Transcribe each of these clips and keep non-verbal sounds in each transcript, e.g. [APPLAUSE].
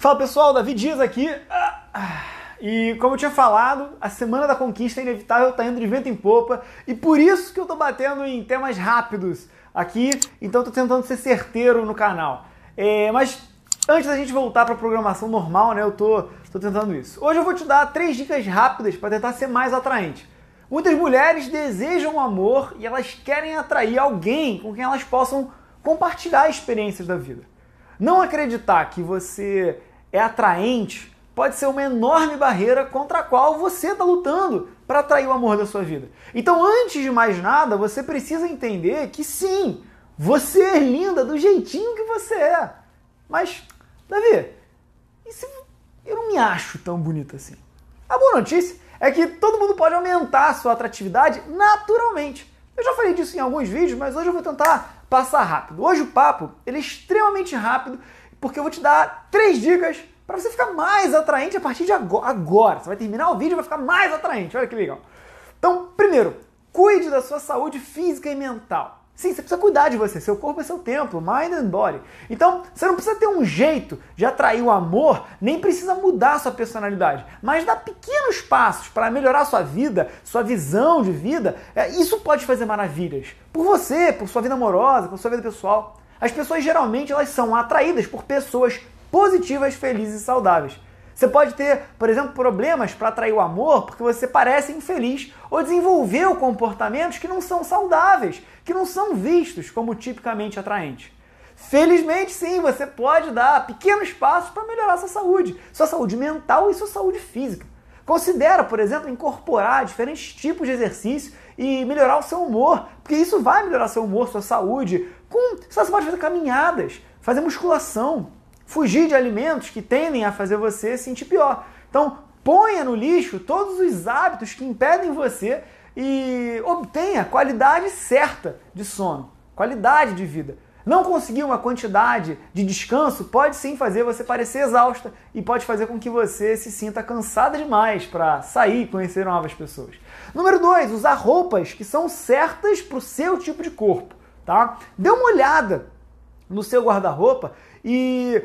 Fala pessoal, Davi Dias aqui. E como eu tinha falado, a semana da conquista é inevitável, tá indo de vento em popa, e por isso que eu tô batendo em temas rápidos aqui, então tô tentando ser certeiro no canal. É, mas antes da gente voltar para a programação normal, né, eu tô, tô tentando isso. Hoje eu vou te dar três dicas rápidas para tentar ser mais atraente. Muitas mulheres desejam amor e elas querem atrair alguém com quem elas possam compartilhar experiências da vida. Não acreditar que você é atraente pode ser uma enorme barreira contra a qual você está lutando para atrair o amor da sua vida. Então, antes de mais nada, você precisa entender que sim, você é linda do jeitinho que você é. Mas, Davi, eu não me acho tão bonita assim. A boa notícia é que todo mundo pode aumentar a sua atratividade naturalmente. Eu já falei disso em alguns vídeos, mas hoje eu vou tentar passar rápido. Hoje o papo ele é extremamente rápido porque eu vou te dar três dicas para você ficar mais atraente a partir de agora. Você vai terminar o vídeo e vai ficar mais atraente. Olha que legal. Então, primeiro, cuide da sua saúde física e mental. Sim, você precisa cuidar de você. Seu corpo é seu templo, mind and body. Então, você não precisa ter um jeito de atrair o amor, nem precisa mudar sua personalidade. Mas dar pequenos passos para melhorar sua vida, sua visão de vida, é, isso pode fazer maravilhas. Por você, por sua vida amorosa, por sua vida pessoal. As pessoas geralmente elas são atraídas por pessoas positivas, felizes e saudáveis. Você pode ter, por exemplo, problemas para atrair o amor porque você parece infeliz ou desenvolveu comportamentos que não são saudáveis, que não são vistos como tipicamente atraentes. Felizmente, sim, você pode dar pequenos passos para melhorar sua saúde, sua saúde mental e sua saúde física. Considera, por exemplo, incorporar diferentes tipos de exercício e melhorar o seu humor, porque isso vai melhorar seu humor, sua saúde. Com, você pode fazer caminhadas, fazer musculação, fugir de alimentos que tendem a fazer você sentir pior. Então, ponha no lixo todos os hábitos que impedem você e obtenha a qualidade certa de sono, qualidade de vida. Não conseguir uma quantidade de descanso pode sim fazer você parecer exausta e pode fazer com que você se sinta cansada demais para sair e conhecer novas pessoas. Número 2, usar roupas que são certas para o seu tipo de corpo, tá? Dê uma olhada no seu guarda-roupa e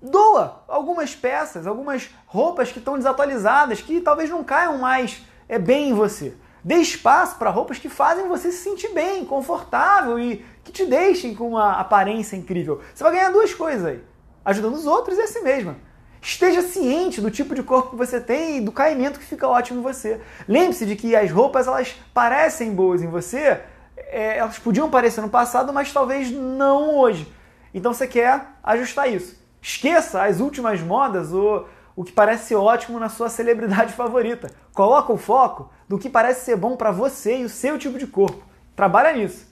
doa algumas peças, algumas roupas que estão desatualizadas, que talvez não caiam mais é bem em você. Dê espaço para roupas que fazem você se sentir bem, confortável e que te deixem com uma aparência incrível. Você vai ganhar duas coisas aí: ajudando os outros e a si mesma. Esteja ciente do tipo de corpo que você tem e do caimento que fica ótimo em você. Lembre-se de que as roupas elas parecem boas em você, é, elas podiam parecer no passado, mas talvez não hoje. Então você quer ajustar isso. Esqueça as últimas modas ou o que parece ótimo na sua celebridade [LAUGHS] favorita. Coloca o foco do que parece ser bom para você e o seu tipo de corpo. Trabalha nisso.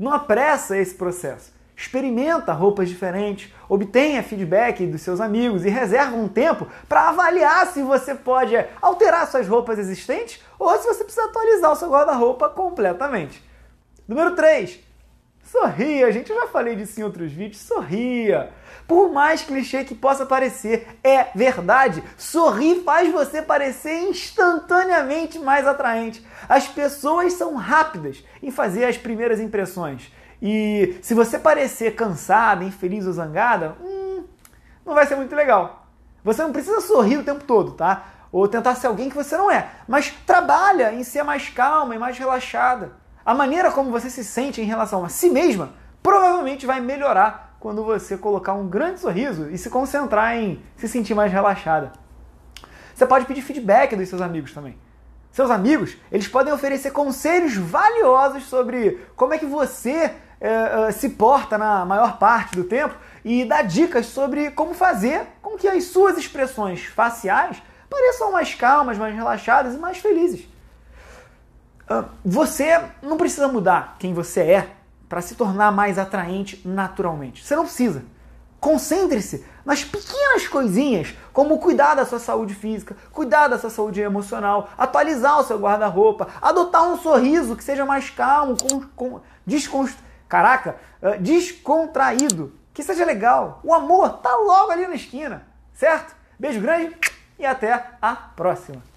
Não apressa esse processo. Experimenta roupas diferentes, obtenha feedback dos seus amigos e reserva um tempo para avaliar se você pode alterar suas roupas existentes ou se você precisa atualizar o seu guarda-roupa completamente. Número 3. Sorria. A gente já falei disso em outros vídeos. Sorria. Por mais clichê que possa parecer, é verdade. Sorrir faz você parecer instantaneamente mais atraente. As pessoas são rápidas em fazer as primeiras impressões. E se você parecer cansada, infeliz ou zangada, hum, não vai ser muito legal. Você não precisa sorrir o tempo todo, tá? Ou tentar ser alguém que você não é. Mas trabalha em ser mais calma e mais relaxada. A maneira como você se sente em relação a si mesma provavelmente vai melhorar quando você colocar um grande sorriso e se concentrar em se sentir mais relaxada. Você pode pedir feedback dos seus amigos também. Seus amigos, eles podem oferecer conselhos valiosos sobre como é que você é, se porta na maior parte do tempo e dar dicas sobre como fazer com que as suas expressões faciais pareçam mais calmas, mais relaxadas e mais felizes. Ah, você não precisa mudar quem você é para se tornar mais atraente naturalmente. Você não precisa. Concentre-se nas pequenas coisinhas, como cuidar da sua saúde física, cuidar da sua saúde emocional, atualizar o seu guarda-roupa, adotar um sorriso que seja mais calmo, com, com, desconst... Caraca, uh, descontraído, que seja legal. O amor tá logo ali na esquina, certo? Beijo grande e até a próxima.